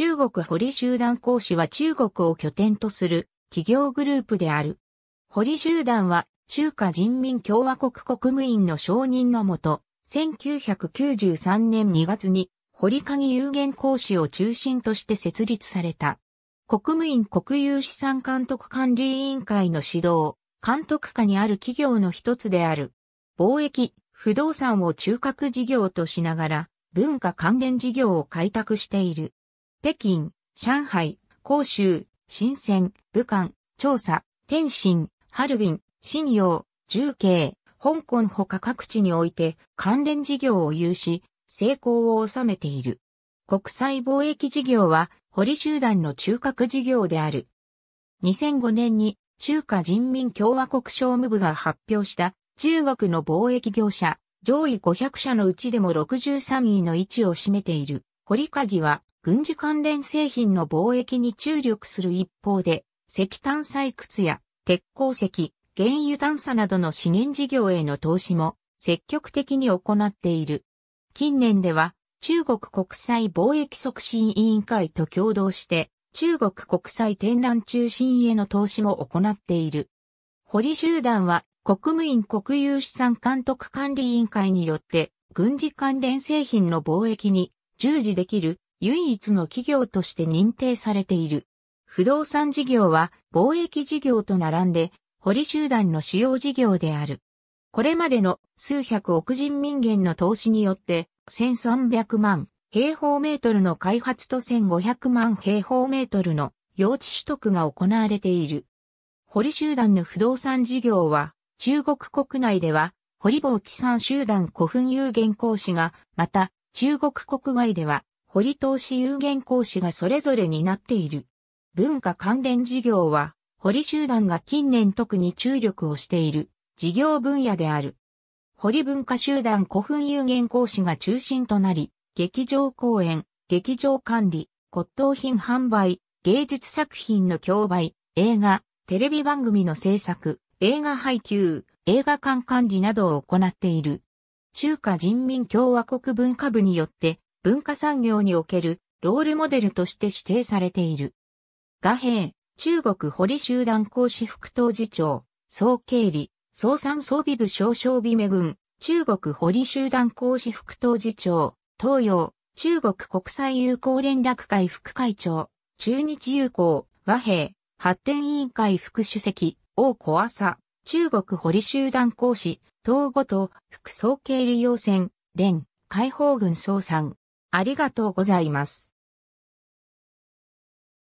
中国堀集団講師は中国を拠点とする企業グループである。堀集団は中華人民共和国国務院の承認のもと、1993年2月に堀鍵有限講師を中心として設立された。国務院国有資産監督管理委員会の指導、監督下にある企業の一つである。貿易、不動産を中核事業としながら、文化関連事業を開拓している。北京、上海、広州、深圳、武漢、調査、天津、ハルビン、信陽、重慶、香港他各地において関連事業を有し、成功を収めている。国際貿易事業は、堀集団の中核事業である。2005年に中華人民共和国商務部が発表した中国の貿易業者上位500社のうちでも63位の位置を占めている堀鍵は軍事関連製品の貿易に注力する一方で、石炭採掘や鉄鉱石、原油探査などの資源事業への投資も積極的に行っている。近年では中国国際貿易促進委員会と共同して中国国際展覧中心への投資も行っている。堀集団は国務院国有資産監督管理委員会によって軍事関連製品の貿易に従事できる唯一の企業として認定されている。不動産事業は貿易事業と並んで、堀集団の主要事業である。これまでの数百億人民元の投資によって、1300万平方メートルの開発と1500万平方メートルの用地取得が行われている。堀集団の不動産事業は、中国国内では、堀坊地産集団古墳有限公司が、また、中国国外では、堀投資有限講師がそれぞれになっている。文化関連事業は、堀集団が近年特に注力をしている事業分野である。堀文化集団古墳有限講師が中心となり、劇場公演、劇場管理、骨董品販売、芸術作品の競売、映画、テレビ番組の制作、映画配給、映画館管理などを行っている。中華人民共和国文化部によって文化産業におけるロールモデルとして指定されている。画兵、中国堀集団公師副当事長、総経理、総産装備部少将備目軍、中国堀集団公師副当事長、東洋、中国国際友好連絡会副会長、中日友好、和平、発展委員会副主席、王小朝、中国堀集団公師東ごと、副総経理要選、連、解放軍総参、ありがとうございます。